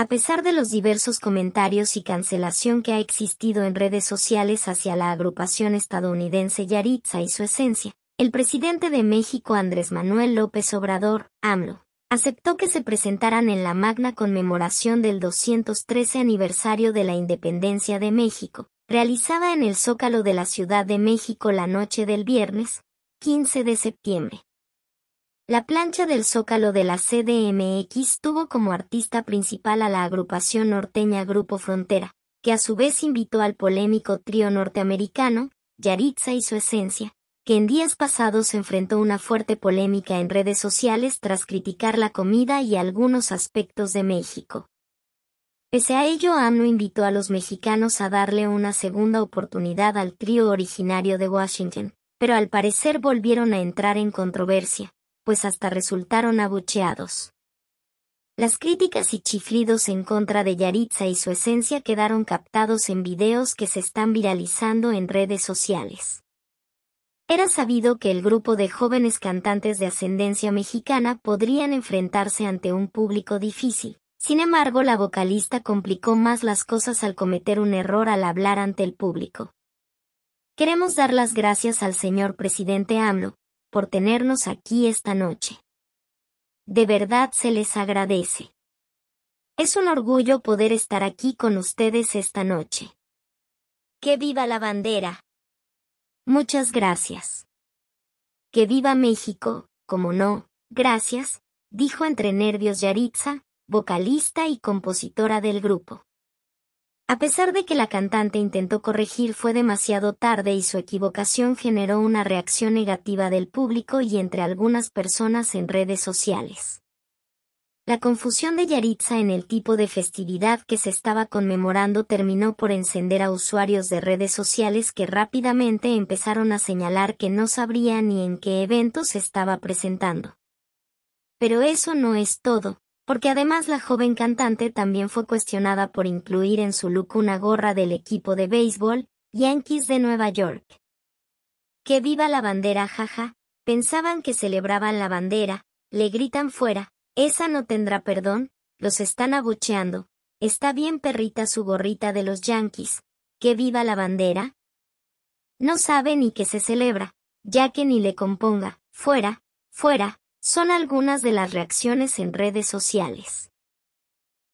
A pesar de los diversos comentarios y cancelación que ha existido en redes sociales hacia la agrupación estadounidense Yaritza y su esencia, el presidente de México Andrés Manuel López Obrador, AMLO, aceptó que se presentaran en la magna conmemoración del 213 aniversario de la independencia de México, realizada en el Zócalo de la Ciudad de México la noche del viernes, 15 de septiembre. La plancha del Zócalo de la CDMX tuvo como artista principal a la agrupación norteña Grupo Frontera, que a su vez invitó al polémico trío norteamericano, Yaritza y su esencia, que en días pasados enfrentó una fuerte polémica en redes sociales tras criticar la comida y algunos aspectos de México. Pese a ello, AMLO invitó a los mexicanos a darle una segunda oportunidad al trío originario de Washington, pero al parecer volvieron a entrar en controversia pues hasta resultaron abucheados. Las críticas y chiflidos en contra de Yaritza y su esencia quedaron captados en videos que se están viralizando en redes sociales. Era sabido que el grupo de jóvenes cantantes de ascendencia mexicana podrían enfrentarse ante un público difícil. Sin embargo, la vocalista complicó más las cosas al cometer un error al hablar ante el público. Queremos dar las gracias al señor presidente AMLO, por tenernos aquí esta noche. De verdad se les agradece. Es un orgullo poder estar aquí con ustedes esta noche. ¡Que viva la bandera! Muchas gracias. ¡Que viva México! Como no, gracias, dijo entre nervios Yaritza, vocalista y compositora del grupo. A pesar de que la cantante intentó corregir fue demasiado tarde y su equivocación generó una reacción negativa del público y entre algunas personas en redes sociales. La confusión de Yaritza en el tipo de festividad que se estaba conmemorando terminó por encender a usuarios de redes sociales que rápidamente empezaron a señalar que no sabría ni en qué evento se estaba presentando. Pero eso no es todo, porque además la joven cantante también fue cuestionada por incluir en su look una gorra del equipo de béisbol, Yankees de Nueva York. Que viva la bandera, jaja, pensaban que celebraban la bandera, le gritan fuera, esa no tendrá perdón, los están abucheando, está bien perrita su gorrita de los Yankees, que viva la bandera. No sabe ni que se celebra, ya que ni le componga, fuera, fuera, son algunas de las reacciones en redes sociales.